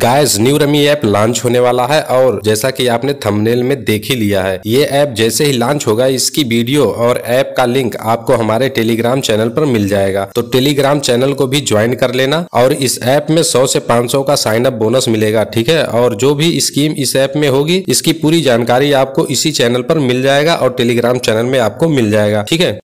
guys new rummy app launch होने वाला है और जैसा कि आपने थंबनेल में देख ही लिया है ये ऐप जैसे ही लॉन्च होगा इसकी वीडियो और ऐप का लिंक आपको हमारे टेलीग्राम चैनल पर मिल जाएगा तो टेलीग्राम चैनल को भी ज्वाइन कर लेना और इस ऐप में 100 से 500 का साइन अप बोनस मिलेगा ठीक है और जो भी स्कीम इस ऐप में होगी इसकी पूरी जानकारी आपको इसी चैनल पर मिल जाएगा और टेलीग्राम चैनल में आपको मिल जाएगा ठीक है